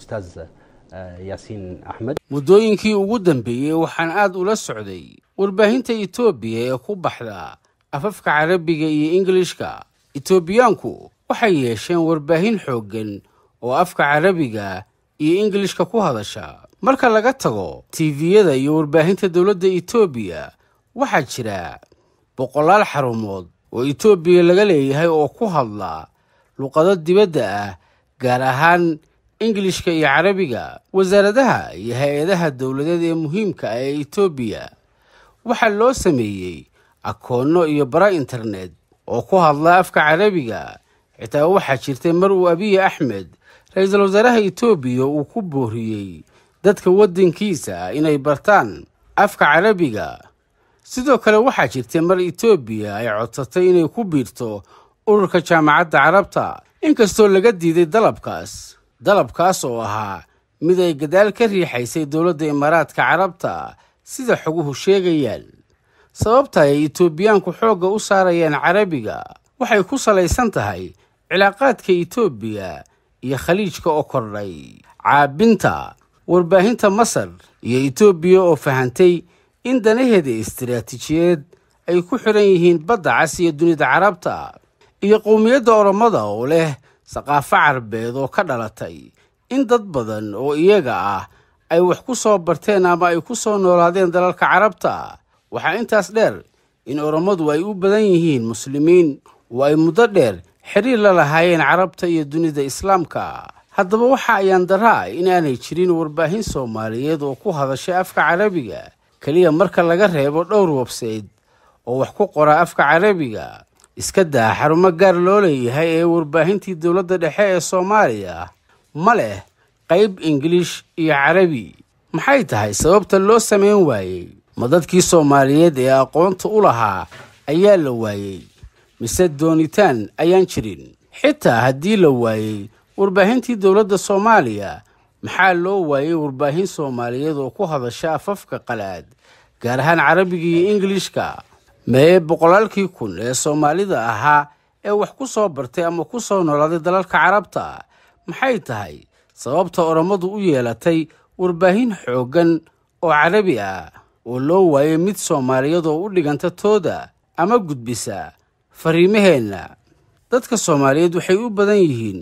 ustaaz eh, yaasiin axmed muddooyinkii ugu dambeeyey waxaan aada ula socday warbaahinta etoobiya ee ku baxda afafka carabiga iyo ingilishka etoobiyaanku waxay yeesheen warbaahin xooggan oo afka carabiga iyo ingilishka ku hadasha marka laga tago tiviyada iyo warbaahinta dowladda etoobiya waxaa jira boqolaal xarumood oo etoobiya laga leeyahay oo ku hadla luqado dibadda ah gaar ahaan ingilishka iyo carabiga wasaaradaha iyo hay-adaha dowladeed ee muhiimka ah ee etoobiya waxaa loo sameeyey akoonno iyo bara internet oo ku hadla afka carabiga xitaa waxaa jirtay mar uu abiyi axmed ra-iisul wasaaraha etoobiya uu ku booriyey dadka waddankiisa inay bartaan afka carabiga sidoo kale waxaa jirtay mar etoobiya ay codsatay inay ku biirto ururka jaamacadda carabta inkastoo laga diiday dalabkaas dalabkaas oo ahaa mid ay gadaal ka riixaysay dowladda imaaraadka carabta sida xoguhu sheegayaan sababta ay itoobiyaanku xoogga u saarayaan carabiga waxay ku salaysan tahay cilaaqaadka itoobiya iyo khaliijka oo kordhay caabinta warbaahinta masar iyo itoobiya oo fahantay in danaheeda istaraatiijiyeed ay ku xidhan yihiin badda cas iyo dunida carabta iyo qowmiyadda orommada oo leh saqaafo carbeed oo ka dhalatay in dad badan oo iyaga ah ay wax ku soo barteen ama ay ku soo noolaadeen dalalka carabta waxaa intaas dheer in orommadu ay u badan yihiin muslimiin oo ay muddo dheer xiriir la lahaayeen carabta iyo dunida islaamka haddaba waxa ayaan daraa inaanay jirin warbaahin soomaaliyeed oo ku hadashay afka carabiga keliya marka laga reebo dhowr websayd oo wax ku qora afka carabiga iska daa xarumo gaar loo leeyahay ee warbaahintii dowladda dhexe ee soomaaliya ma leh qayb ingilish iyo carabi maxay tahay sababta loo samayn waayey ma dadkii soomaaliyeed ee aqoonta u lahaa ayaa la waayey mise doonitaan ayaan jirin xitaa haddii la waayey warbaahintii dowladda soomaaliya maxaa loo waayey warbaahin soomaaliyeed oo ku hadasha afafka qalaad gaar ahaan carabiga iyo ingilishka meeye boqolaalkii kun ee soomaalida ahaa ee wax ku soo bartay ama ku soo noolaaday dalalka carabta maxay tahay sababta orommadu u yeelatay warbaahin xooggan oo carabi ah oo loo waayay mid soomaaliyaed oo u dhiganta tooda ama gudbisa fariimaheenna dadka soomaaliyeed waxay u badan yihiin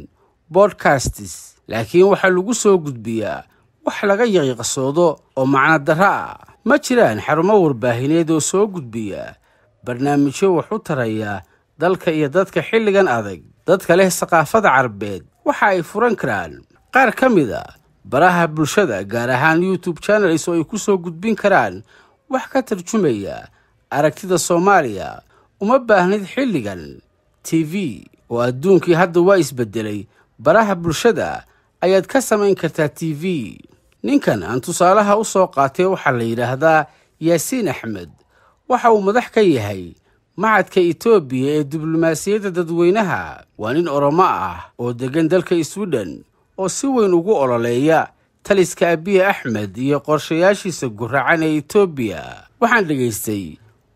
bodkastis laakiin waxaa lagu soo gudbiyaa wax laga yaqiiqsoodo oo macno darro ah ma jiraan xarumo warbaahineed oo soo gudbiya barnaamijyo wax u tarayaa dalka iyo dadka xilligan adag dadka leh saqaafada carbeed waxa ay furan karaan qaar ka mid a ah baraha bulshada gaar ahaan youtube channels oo ay ku soo gudbin karaan wax ka tarjumaya aragtida soomaaliya uma baahnid xilligan t v oo adduunkii hadda waa isbedelay baraha bulshada ayaad ka samayn kartaa t v ninkan aan tusaalaha u soo qaatay waxaa la yidhaahdaa yaasiin axmed waxa uu madax ka yahay macadka etoobiya ee diblomaasiyadda dadweynaha waa nin oromo ah oo deggan dalka swiden oo si weyn ugu ololeeya taliska abiya axmed iyo qorshayaashiisa guracan ee etoobiya waxaan dhegaystay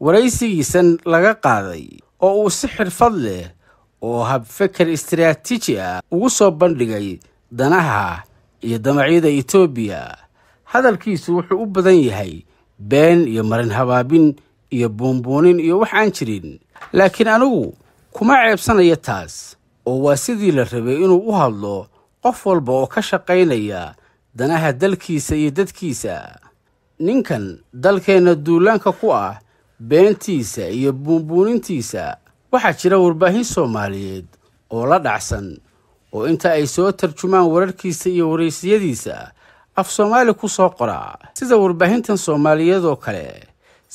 waraysigiisan laga qaaday oo uu si xirfad leh oo habfeker istaraatiiji ah ugu soo bandhigay danaha iyo damacyada etoobiya hadalkiisu wuxuu u badan yahay been iyo marin habaabin iyo buunbuunin iyo wax aan jirin laakiin anigu kuma ceebsanaya taas oo waa sidii la rabay inuu u hadlo qof walba oo ka shaqaynaya danaha dalkiisa iyo dadkiisa ninkan dalkeenna duulaanka ku ah beentiisa iyo buunbuunintiisa waxaa jira warbaahin soomaaliyeed oo la dhacsan oo inta ay soo tarjumaan wararkiisa iyo waraysiyadiisa af soomaali ku soo qoraa sida warbaahintan soomaaliyeed oo kale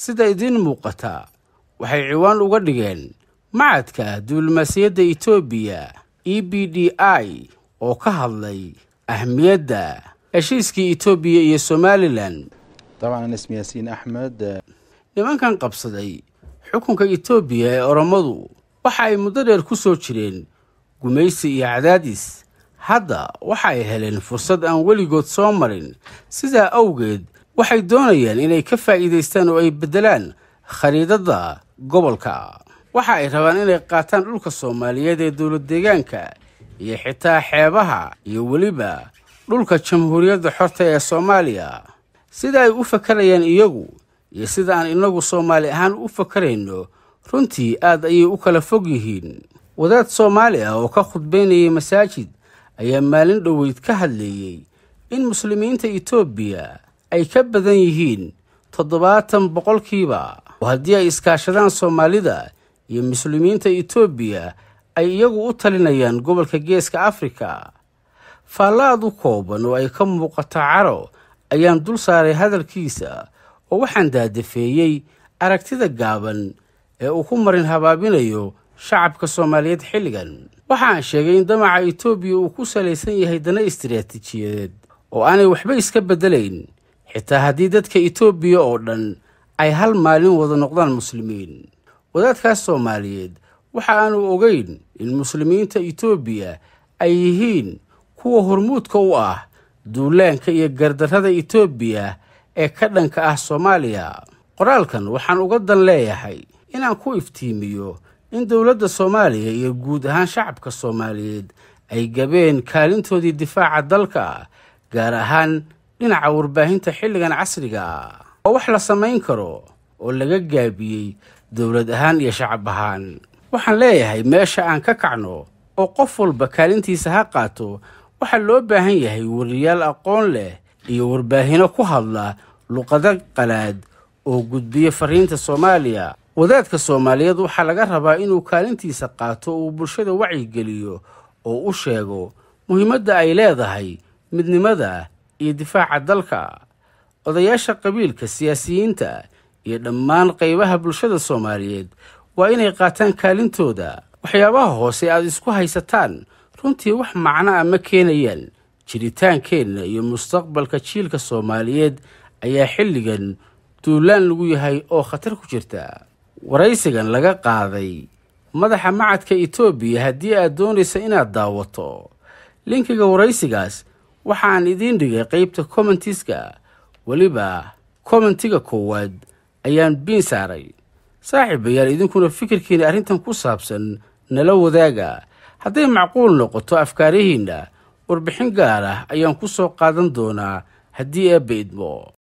sida idiin muuqata waxay ciwaan uga dhigeen macadka diblomaasiyadda etoobiya e b d i oo ka hadlay ahmiyadda heshiiskii etoobiya iyo somalilan eh, nimankan qabsaday xukunka etoobiya ee oromadu waxa ay muddo dheer ku soo jireen gumaysi iyo cadaadis hadda waxa ay heleen fursad aan weligood soo marin sidaa awgeed waxay doonayaan inay ka faa'iidaystaan oo ay beddelaan khariidadda gobolka waxa ay rabaan inay qaataan dhulka soomaaliyeed ee dowlad deegaanka iyo xitaa xeebaha iyo weliba dhulka jamhuuriyadda xorta ee soomaaliya sida ay u fakarayaan iyagu iyo sida aan inagu soomaali ahaan u fakarayno runtii aad ayay u kala fog yihiin wadaad soomaali ah oo ka khudbaynayay masaajid ayaa maalin dhoweyd ka hadleeyey in muslimiinta itoobiya ay ka badan yihiin toddobaatan boqolkiiba oo haddii ay iskaashadaan soomaalida iyo muslimiinta etoobiya ay iyagu u talinayaan gobolka geeska afrika faallaad u kooban oo ay ka muuqato caro ayaan dul saaray hadalkiisa oo waxaan daadafeeyey aragtida gaaban ee uu ku marin habaabinayo shacabka soomaaliyeed xilligan waxaan sheegay in damaca etoobiya uu ku salaysan yahay dana istaraatiijiyadeed oo aanay waxba iska beddelayn xitaa haddii dadka itoobiya oo dhan ay hal maalin wada noqdaan muslimiin wadaadkaas soomaaliyeed waxa aanu ogeyn in muslimiinta itoobiya ay yihiin kuwa hormuudka u ah duulaanka iyo gardarrada itoobiya ee ka dhanka ah soomaaliya qoraalkan waxaan uga dan leeyahay inaan ku iftiimiyo in dowladda soomaaliya iyo guud ahaan shacabka soomaaliyeed ay gabeen kaalintoodii difaaca dalka gaar ahaan dhinaca warbaahinta xilligan casriga ah oo wax la samayn karo oo laga gaabiyey dowlad ahaan iyo shacab ahaan waxaan leeyahay meesha aan ka kacno oo qof walba kaalintiisa ha qaato waxaa loo baahan yahay wariyaal aqoon leh iyo warbaahino ku hadla luqado qalaad oo gudbiya fariinta soomaaliya wadaadka soomaaliyeed waxaa laga rabaa inuu kaalintiisa qaato uu bulshada wacyigeliyo oo u sheego muhiimadda ay leedahay midnimada iyo difaaca dalka odayaasha qabiilka siyaasiyiinta iyo dhammaan qaybaha bulshada soomaaliyeed waa inay qaataan kaalintooda waxyaabaha hoose aad isku haysataan runtii wax macno a ah ma keenayaan jiritaankeenna iyo mustaqbalka jiilka soomaaliyeed ayaa xilligan duulaan lagu yahay oo khatar ku jirta waraysigan laga qaaday madaxa macadka itoobiya haddii aad doonaysa inaad daawato linkiga waraysigaas waxaan idiin dhigay qaybta kommentiska weliba kommentiga koowaad ayaan biin saaray saaxiibayaal idinkuna fikirkiina arrintan ku saabsan nala wadaaga hadday macquul noqoto afkaarihiinna warbixin gaar ah ayaan ku soo qaadan doonaa haddii eebba idmo